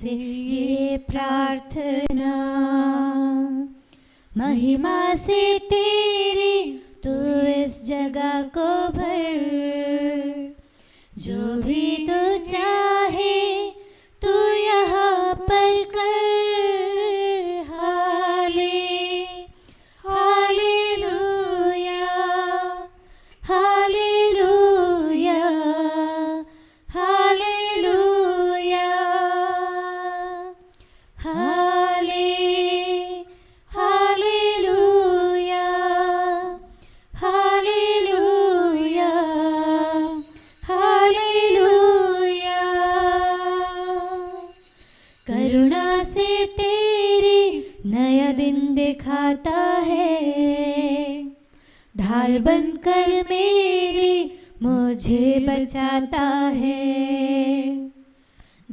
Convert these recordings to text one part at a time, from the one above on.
से ये प्रार्थना महिमा से तेरी तू इस जगह को भर जो भी मुझे बचाता है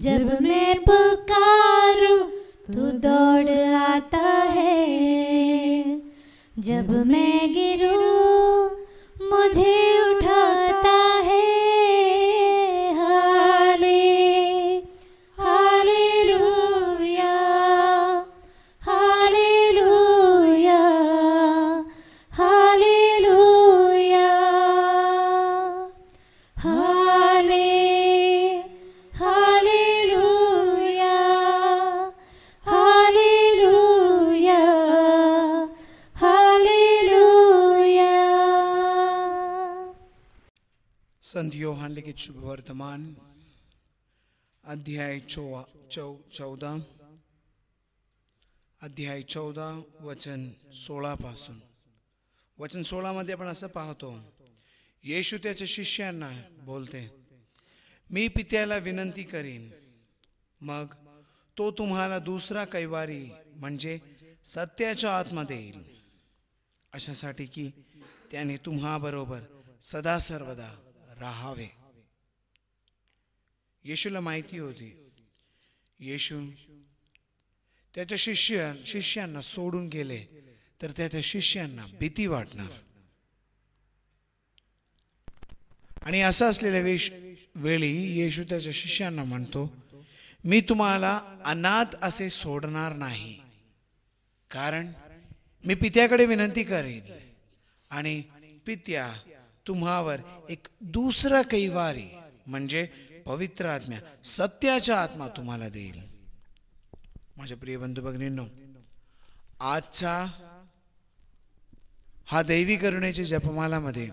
जब मैं पुकारूं तू दौड़ आता है जब मैं गिरू मुझे संत योहान लिखित शुभ वर्तमान अध्याय चौदा अध्याय चौदा वचन सोळा पासून वचन मध्ये आपण असं पाहतो येशू त्याच्या शिष्यांना बोलते मी पित्याला विनंती करीन मग तो तुम्हाला दुसरा कैवारी म्हणजे सत्याच्या आत्मा देईल अशासाठी की त्याने तुम्हा सदा सर्वदा राहावे येशूला माहिती होती येशू त्याच्या शिष्य शिष्यांना सोडून गेले तर त्याच्या शिष्यांना भीती वाटणार आणि असं असलेल्या वेश वेळी येशू त्याच्या शिष्यांना म्हणतो मी तुम्हाला अनाथ असे सोडणार नाही कारण मी पित्याकडे विनंती करेन आणि पित्या तुम्हावर एक दुसरा कैवारी म्हणजे पवित्र आत्म्या सत्याच्या आत्मा तुम्हाला देईल माझ्या प्रिय बंधू भगिनींनो आजचा हा दैवी करुणेच्या जपमालामध्ये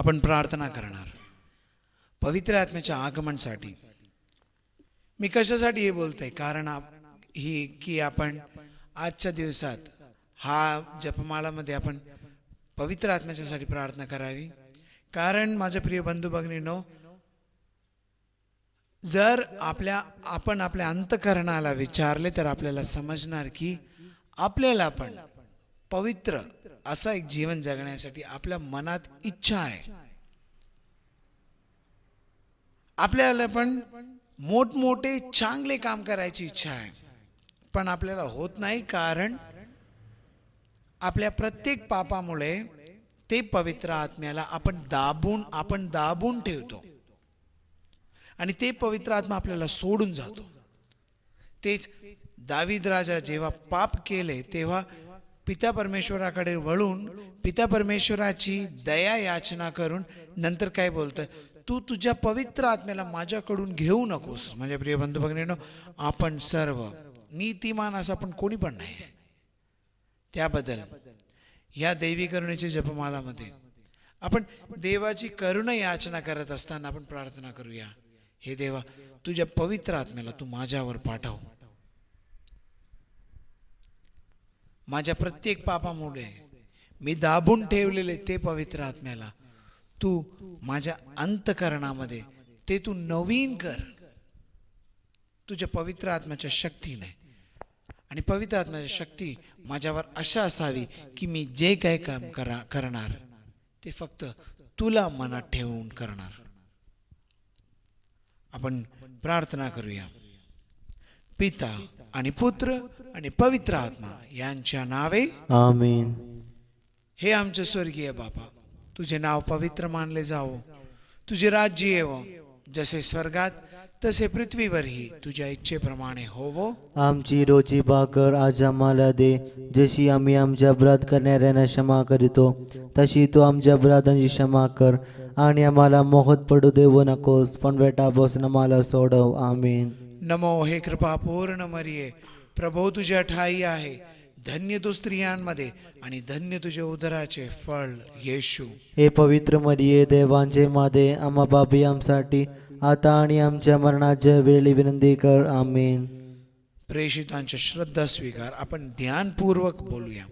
आपण प्रार्थना करणार पवित्र आत्म्याच्या आगमनसाठी मी कशासाठी हे बोलतोय कारण ही की आपण आजच्या दिवसात हा जपमालामध्ये आपण पवित्र आत्म्याच्यासाठी प्रार्थना करावी कारण माझ्या प्रिय बंधू भगिनीनो जर आपल्या आपण आपल्या अंतकरणाला विचारले तर आपल्याला समजणार की आपल्याला पण पवित्र असा एक जीवन जगण्यासाठी आपल्या मनात इच्छा आहे आपल्याला पण मोठमोठे चांगले काम करायची इच्छा आहे पण आपल्याला होत नाही कारण आपल्या प्रत्येक पापामुळे ते पवित्र आत्म्याला आपण दाबून आपण दाबून ठेवतो आणि ते पवित्र आत्मा आपल्याला सोडून जातो तेच दावीद राजा जेव्हा पाप केले तेव्हा पिता परमेश्वराकडे वळून पिता परमेश्वराची दया याचना करून नंतर काय बोलतं तू तुझ्या पवित्र आत्म्याला माझ्याकडून घेऊ नकोस म्हणजे प्रिय बंधू भगिनीनो आपण सर्व नीतिमान असं आपण कोणी पण नाही त्याबद्दल या देवी करुणेच्या जपमालामध्ये आपण देवाची करुणा याचना करत असताना आपण प्रार्थना करूया हे देवा तुझ्या पवित्र आत्म्याला तू माझ्यावर पाठव माझ्या प्रत्येक पापामुळे मी दाबून ठेवलेले ते पवित्र आत्म्याला तू माझ्या अंतकरणामध्ये ते तू नवीन कर तुझ्या पवित्र आत्म्याच्या शक्तीने आणि पवित्र आत्म्याची शक्ती माझ्यावर अशा असावी की मी जे काय काम करणार ते फक्त तुला मनात ठेवून करणार आपण प्रार्थना करूया पिता आणि पुत्र आणि पवित्र आत्मा यांच्या नावे आमीन हे आमचे स्वर्गीय बापा तुझे नाव पवित्र मानले जावं तुझे राज्य येवं जसे स्वर्गात तसे पृथ्वीवरही तुझ्या इच्छेप्रमाणे होवो आमची रोजी भाकर आज आम्हाला दे जशी आम्ही आमच्या अपराध करणाऱ्यांना क्षमा करीतो तशी तू आमच्या अपराधांची क्षमा कर आणि आम्हाला मोहत पडू देऊ नकोस पण बस आम्हाला सोडव आमीन नमो हे कृपा पूर्ण मरिये प्रभो तुझ्या ठाई आहे धन्य तू स्त्रियांमध्ये आणि धन्य तुझे उदराचे फळ येशू हे पवित्र मरिये देवांचे मादे आम्हा बाबी आमसाठी आता आणि आमच्या मरणाच्या वेळी विनंती कर आमेन प्रेषितांच्या श्रद्धा स्वीकार आपण ध्यानपूर्वक बोलूया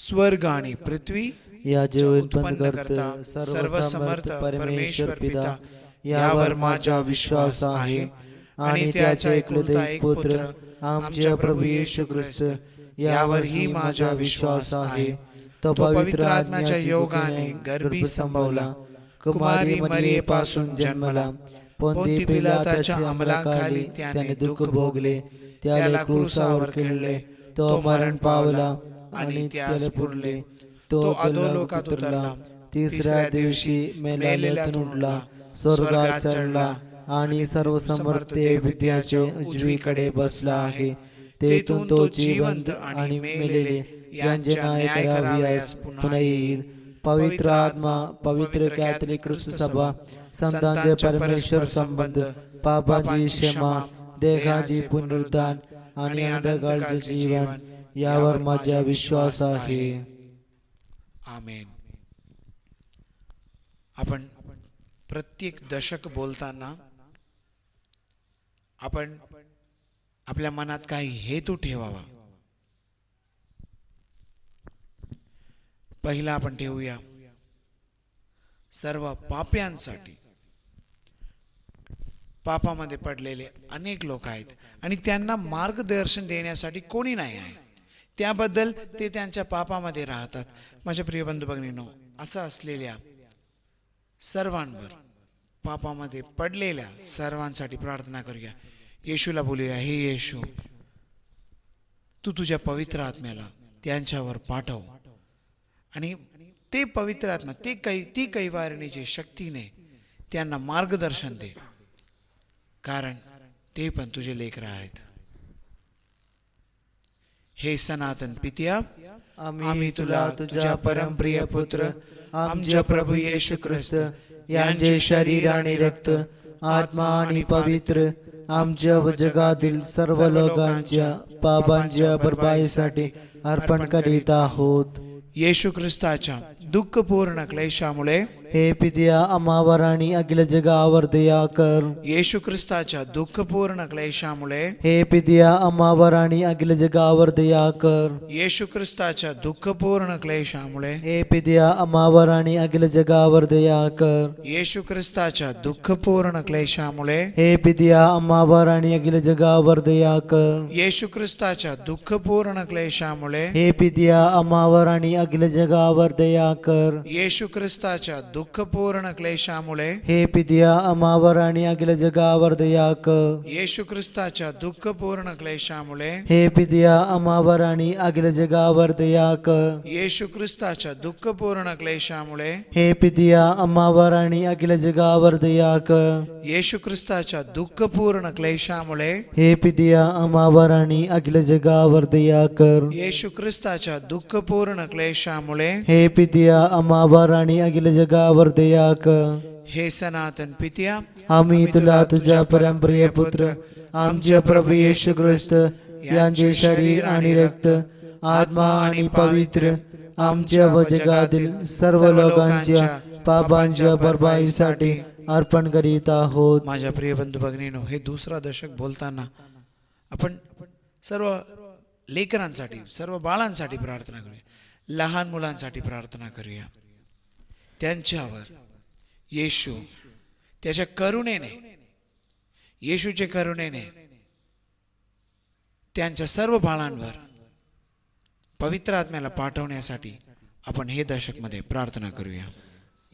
स्वर्ग आणि पृथ्वी या जे उत्पन्न करता सर्व समर्थ परमेश्वर पिता यावर माझा विश्वास आहे आणि त्याच्या एक पुत्र आमच्या प्रभू येशू ख्रिस्त यावरही माझा विश्वास आहे तो पवित्र आत्म्याच्या योगाने गर्भी संभवला कुमारी पासून जन्मला पोंती पिलाताच्या अंमलाखाली त्याने दुःख भोगले त्याला क्रुसावर खेळले तो मरण पावला आणि त्यास पुरले तो अधोलोकात उतरला तिसऱ्या दिवशी मेलेला तुंडला स्वर्गात चढला आणि सर्व समर्थ विद्याचे उजवीकडे बसला आहे तेथून तो जिवंत आणि मेलेले यांचे न्याय करावयास पुन्हा येईल पवित्र आत्मा पवित्र कॅथलिक ख्रिस्त सभा संतांचे परमेश्वर संबंध पापाची क्षमा देहाची पुनरुत्थान आणि अंधकाळचे जीवन यावर माझा विश्वास आहे आमेन आपण प्रत्येक दशक बोलताना आपण आपल्या मनात काही हेतू ठेवावा पहिला आपण ठेवूया सर्व पाप्यांसाठी पापामध्ये पडलेले अनेक लोक आहेत आणि त्यांना मार्गदर्शन देण्यासाठी कोणी नाही आहे त्याबद्दल ते त्यांच्या पापामध्ये राहतात माझ्या प्रिय बंधू भगिनीनो असं असलेल्या सर्वांवर पापामध्ये पडलेल्या सर्वांसाठी प्रार्थना करूया येशूला बोलूया हे येशू तू तुझ्या पवित्र आत्म्याला त्यांच्यावर पाठव आणि ते पवित्र आत्मा ते कै ती कैवारणीची शक्तीने त्यांना मार्गदर्शन दे कारण ते पण तुझे लेकर आहेत हे सनातन पित्या आम्ही तुला तुझ्या परमप्रिय पुत्र आमच्या प्रभू येशू ख्रिस्त यांचे शरीर आणि रक्त आत्मा आणि पवित्र आमच्या व जगातील सर्व लोकांच्या पापांच्या भरपाईसाठी अर्पण करीत आहोत येशू ख्रिस्ताच्या दुःखपूर्ण क्लेशामुळे हे पिदिया अमावर आणि अखिल जगावर दया कर येशू ख्रिस्ताच्या दुःखपूर्ण क्लेशामुळे हे पिदिया अमावर आणि अखिल जगावर दया कर येशू ख्रिस्ताच्या दुःखपूर्ण क्लेशामुळे हे पिदिया अमावर आणि अखिल जगावर दया कर येशू ख्रिस्ताच्या दुःखपूर्ण क्लेशामुळे हे पिदिया अमावर आणि अखिल जगावर दया कर येशू ख्रिस्ताच्या दुःखपूर्ण क्लेशामुळे हे पिदिया अमावर आणि अखिल जगावर दया कर येशू ख्रिस्ताच्या दुःखपूर्ण क्लेशामुळे हे पिदिया अमावर आणि अखिल जगावर दया कर येशू ख्रिस्ताच्या दुःखपूर्ण क्लेशामुळे हे पिदिया अमावर आणि अखिल जगावर दया कर येशू ख्रिस्ताच्या दुःखपूर्ण क्लेशामुळे हे पिदिया अमावर आणि अखिल जगावर दया कर येशू ख्रिस्ताच्या दुःखपूर्ण क्लेशामुळे हे पिदिया अमावर आणि अखिल जगावर दया कर येशू ख्रिस्ताच्या दुःखपूर्ण क्लेशामुळे हे पिदिया या आम्हा राणी अखिल जगावर दयाक हे सनातन पित्या आम्ही तुला तुझ्या परमप्रिय पुत्र आमच्या प्रभू येशू ख्रिस्त यांचे शरीर आणि रक्त आत्मा आणि पवित्र आमच्या व जगातील सर्व लोकांच्या पापांच्या भरपाईसाठी अर्पण करीत आहोत माझ्या प्रिय बंधू भगिनीनो हे दुसरा दशक बोलताना आपण सर्व लेकरांसाठी सर्व बाळांसाठी प्रार्थना करूया लहान मुलांसाठी प्रार्थना करूया त्यांच्यावर येशू त्याच्या करुणेने येशूचे करुणेने त्यांच्या सर्व बाळांवर पवित्र आत्म्याला पाठवण्यासाठी आपण हे दशकमध्ये प्रार्थना करूया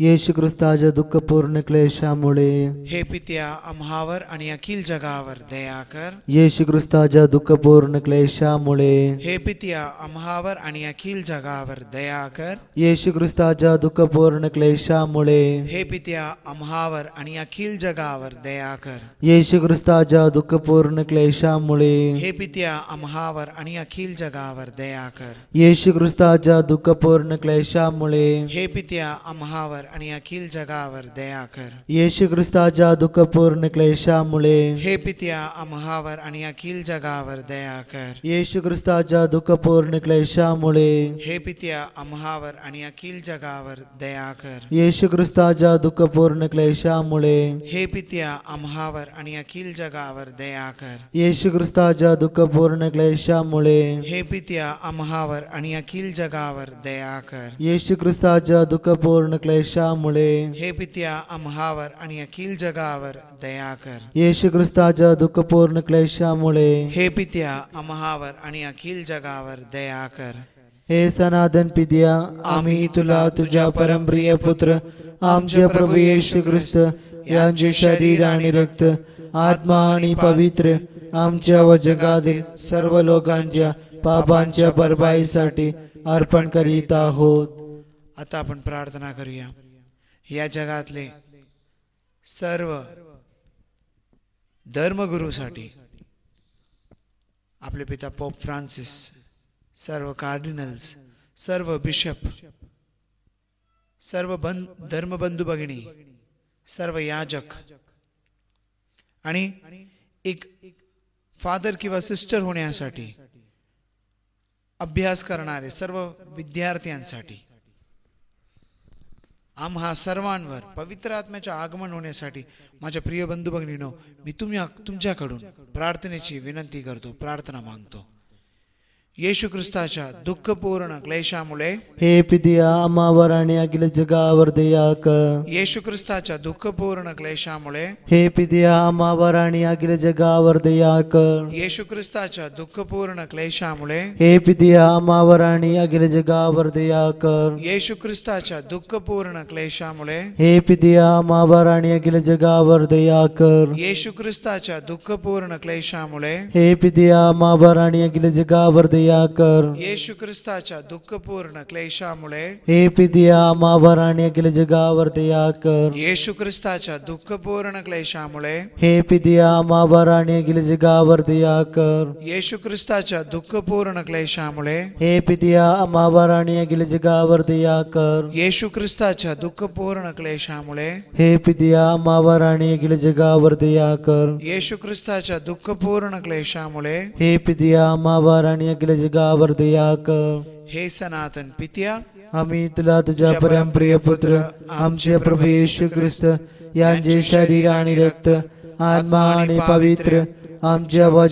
येशू ख्रिस्ताच्या दुःखपूर्ण क्लेशामुळे हे पित्या आम्हावर आणि अखिल जगावर दया कर येशू ख्रिस्ताच्या दुःखपूर्ण क्लेशामुळे हे पित्या आम्हावर आणि अखिल जगावर दया कर येशू ख्रिस्ताच्या दुःखपूर्ण क्लेशामुळे हे पित्या आम्हावर आणि अखिल जगावर दया कर येशू ख्रिस्ताच्या दुःखपूर्ण क्लेशामुळे हे पित्या आम्हावर आणि अखिल जगावर दया कर येशू ख्रिस्ताच्या दुःखपूर्ण क्लेशामुळे हे पित्या आम्हावर आणि अखिल जगावर दया कर येशू ख्रिस्ताच्या दुःखपूर्ण क्लेशामुळे हे पित्या आम्हावर आणि अखिल जगावर दया कर येशू ख्रिस्ताच्या दुःखपूर्ण क्लेशामुळे हे पित्या आम्हावर आणि अखिल जगावर दया कर येशू ख्रिस्ताच्या दुःखपूर्ण क्लेशामुळे हे पित्या आम्हावर आणि अखिल जगावर दया कर येशू ख्रिस्ताच्या दुःखपूर्ण क्लेशामुळे हे पित्या आम्हावर आणि अखिल जगावर दया कर येशू ख्रिस्ताच्या दुःखपूर्ण क्लेश दोषामुळे हे पित्या आम्हावर आणि अखिल जगावर दया कर येशू ख्रिस्ताच्या दुःखपूर्ण क्लेशामुळे हे पित्या आम्हावर आणि अखिल जगावर दया कर हे सनातन पित्या आम्ही तुला तुझ्या परमप्रिय पुत्र आमचे प्रभू येशू ख्रिस्त यांचे शरीर आणि रक्त आत्मा आणि पवित्र आमच्या व जगातील सर्व लोकांच्या पापांच्या भरपाईसाठी अर्पण करीत आहोत आता आपण प्रार्थना करूया या जगातले सर्व धर्मगुरूसाठी आपले पिता पोप फ्रान्सिस सर्व कार्डिनल्स सर्व बिशप सर्व बन धर्मबंधू भगिनी सर्व याजक आणि एक फादर किंवा सिस्टर होण्यासाठी अभ्यास करणारे सर्व विद्यार्थ्यांसाठी आम्हा सर्वांवर पवित्र आत्म्याचे आगमन होण्यासाठी माझ्या प्रिय बंधू भगिनीनो मी तुम्ही तुमच्याकडून प्रार्थनेची विनंती करतो प्रार्थना मागतो येशू ख्रिस्ताच्या दुःखपूर्ण क्लेशामुळे हे पिदिया आम्हावर आणि अखिल जगावर दयाक येशू ख्रिस्ताच्या दुःखपूर्ण क्लेशामुळे हे पिदिया आम्हावर आणि अखिल जगावर दयाक येशू ख्रिस्ताच्या दुःखपूर्ण क्लेशामुळे हे पिदिया आम्हावर आणि अखिल जगावर दयाक येशू ख्रिस्ताच्या दुःखपूर्ण क्लेशामुळे हे पिदिया आम्हावर आणि अखिल जगावर दयाक येशू ख्रिस्ताच्या दुःखपूर्ण क्लेशामुळे हे पिदिया आम्हावर आणि अखिल जगावर दया दया कर येशू ख्रिस्ताच्या पूर्ण क्लेशामुळे हे पिदिया मावर आणि अखिल जगावर दया कर येशु ख्रिस्ताच्या पूर्ण क्लेशामुळे हे पिदिया मावर आणि अखिल जगावर दया कर ख्रिस्ताच्या क्लेशामुळे हे पिदिया मावर आणि अखिल जगावर दया कर येशु ख्रिस्ताच्या पूर्ण क्लेशामुळे हे पिदिया मावर आणि अखिल जगावर दया कर येशू ख्रिस्ताच्या पूर्ण क्लेशामुळे हे पिदिया मावर आणि अखिल जगावरती याक हे सनातन पित्या आम्ही तुला तुझ्या प्रिय पुत्र आमचे प्रभू येशू ख्रिस्त यांचे शरीर आणि रक्त आत्मा आणि पवित्र आमच्या व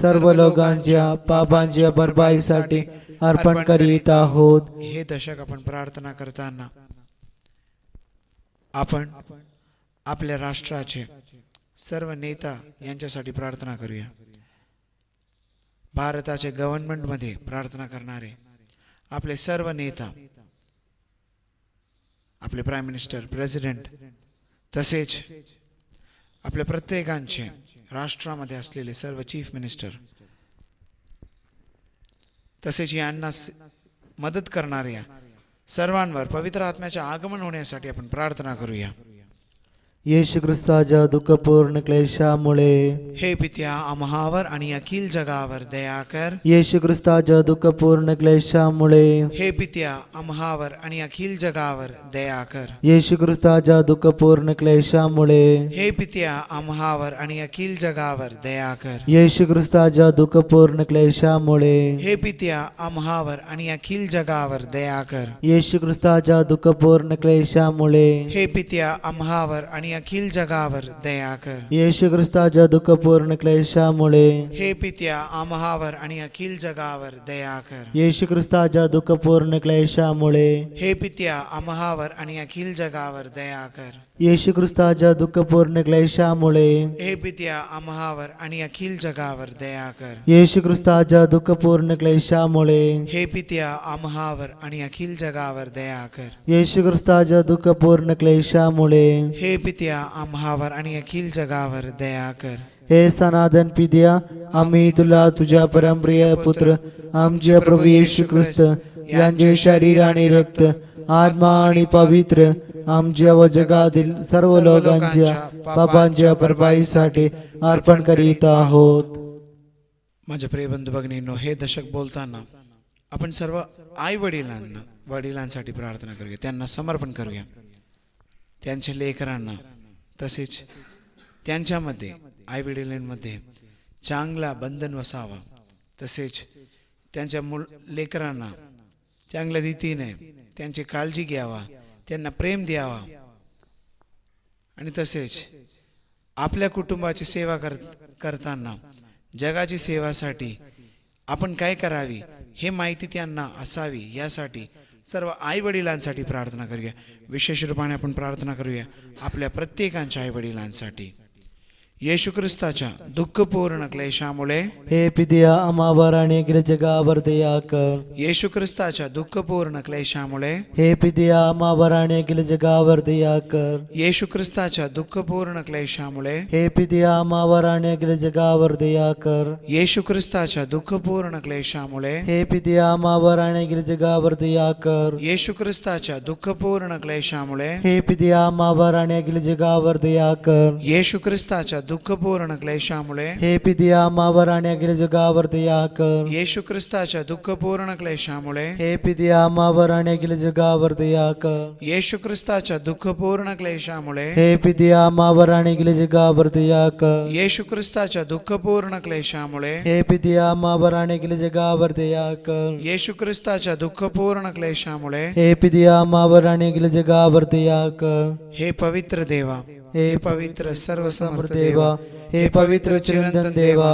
सर्व लोकांच्या पापांच्या भरपाईसाठी अर्पण करीत आहोत हे दशक आपण प्रार्थना करताना आपण आपल्या राष्ट्राचे सर्व नेता यांच्यासाठी प्रार्थना करूया भारताचे गव्हर्नमेंटमध्ये प्रार्थना करणारे आपले सर्व नेता आपले प्राईम मिनिस्टर प्रेसिडेंट तसेच आपल्या प्रत्येकांचे राष्ट्रामध्ये असलेले सर्व चीफ मिनिस्टर तसेच यांना मदत करणाऱ्या सर्वांवर पवित्र आत्म्याचे आगमन होण्यासाठी आपण प्रार्थना करूया येशू ख्रिस्ताच्या दुःखपूर्ण क्लेशामुळे हे पित्या आम्हावर आणि अखिल जगावर दया कर येशू ख्रिस्ताच्या दुःखपूर्ण क्लेशामुळे हे पित्या आम्हावर आणि अखिल जगावर दया कर येशू ख्रिस्ताच्या दुःखपूर्ण क्लेशामुळे हे पित्या आम्हावर आणि अखिल जगावर दया कर येशू ख्रिस्ताच्या दुःखपूर्ण क्लेशामुळे हे पित्या आम्हावर आणि अखिल जगावर दया कर येशू ख्रिस्ताच्या दुःखपूर्ण क्लेशामुळे हे पित्या आम्हावर आणि अखिल जगावर दया कर येशू ख्रिस्ताच्या दुःखपूर्ण क्लेशामुळे हे पित्या आम्हावर आणि अखिल जगावर दया कर येशू ख्रिस्ताच्या दुःखपूर्ण क्लेशामुळे हे पित्या आम्हावर आणि अखिल जगावर दया कर येशू ख्रिस्ताच्या दुःखपूर्ण क्लेशामुळे हे पित्या आम्हावर आणि अखिल जगावर दया कर येशू ख्रिस्ताच्या दुःखपूर्ण क्लेशामुळे हे पित्या आम्हावर आणि अखिल जगावर दया कर येशू ख्रिस्ताच्या दुःखपूर्ण क्लेशामुळे हे पित्या आम्हावर आणि अखिल जगावर दया कर हे सनातन पित्या आम्ही तुला तुझ्या परमप्रिय पुत्र आमचे प्रभू येशू ख्रिस्त यांचे शरीर आणि रक्त आत्मा आणि पवित्र आमच्या व जगातील सर्व लोकांच्या पापांच्या भरपाईसाठी अर्पण करीत आहोत माझ्या प्रिय बंधू भगिनींनो हे दशक बोलताना आपण सर्व आई वडिलांना वडिलांसाठी प्रार्थना करूया त्यांना समर्पण करूया त्यांच्या लेकरांना तसेच त्यांच्यामध्ये आई वडिलांमध्ये चांगला बंधन वसावा तसेच त्यांच्या मुल लेकरांना चांगल्या रीतीने त्यांची काळजी घ्यावा त्यांना प्रेम द्यावा आणि तसेच आपल्या कुटुंबाची सेवा कर करताना जगाची सेवासाठी आपण काय करावी हे माहिती त्यांना असावी यासाठी सर्व आईवडिलांसाठी प्रार्थना करूया विशेष रूपाने आपण प्रार्थना करूया आपल्या प्रत्येकांच्या आईवडिलांसाठी येशू ख्रिस्ताच्या दुःखपूर्ण क्लेशामुळे हे पिदिया आमावर आणि ग्रजगावर दयाक येशू ख्रिस्ताच्या दुःखपूर्ण क्लेशामुळे हे पिदिया आमावर आणि ग्रजगावर दयाक येशू ख्रिस्ताच्या दुःखपूर्ण क्लेशामुळे हे पिदिया आमावर आणि ग्रजगावर दयाक येशू ख्रिस्ताच्या दुःखपूर्ण क्लेशामुळे हे पिदिया आमावर आणि ग्रजगावर दयाक येशू ख्रिस्ताच्या दुःखपूर्ण क्लेशामुळे हे पिदिया आमावर आणि ग्रजगावर दयाक येशू ख्रिस्ताच्या दुःखपूर्ण क्लेशामुळे हे पिदिया मावर आणि जगावर येशू ख्रिस्ताच्या दुःखपूर्ण क्लेशामुळे हे पिदिया मावर आणि जगावर येशू ख्रिस्ताच्या दुःखपूर्ण क्लेशामुळे हे पिदिया मावर आणि अखिल जगावर येशू ख्रिस्ताच्या दुःखपूर्ण क्लेशामुळे हे पिदिया मावर आणि अखिल जगावर येशू ख्रिस्ताच्या दुःखपूर्ण क्लेशामुळे हे पिदिया मावर आणि अखिल जगावर हे पवित्र देवा हे पवित्र सर्वसमर्थ देवा हे पवित्र चिरंदन देवा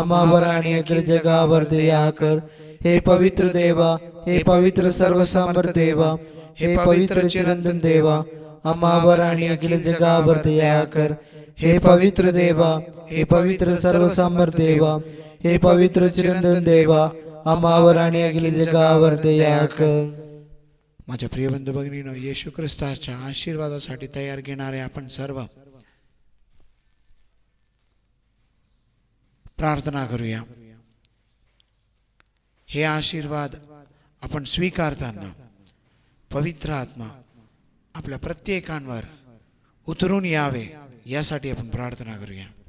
अमावराणी अखिल जगावर दया कर हे पवित्र देवा हे पवित्र सर्वसमर्थ देवा हे पवित्र चिरंतन देवा अमावराणी अखिल जगावर दया कर हे पवित्र देवा हे पवित्र सर्वसमर्थ देवा हे पवित्र चिरंतन देवा अमावराणी आणि अखिल जगावर दया कर माझ्या बंधू भगिनीनं येशू ख्रिस्ताच्या आशीर्वादासाठी तयार घेणारे आपण सर्व प्रार्थना करूया हे आशीर्वाद आपण स्वीकारताना पवित्र आत्मा आपल्या प्रत्येकांवर उतरून यावे यासाठी आपण प्रार्थना करूया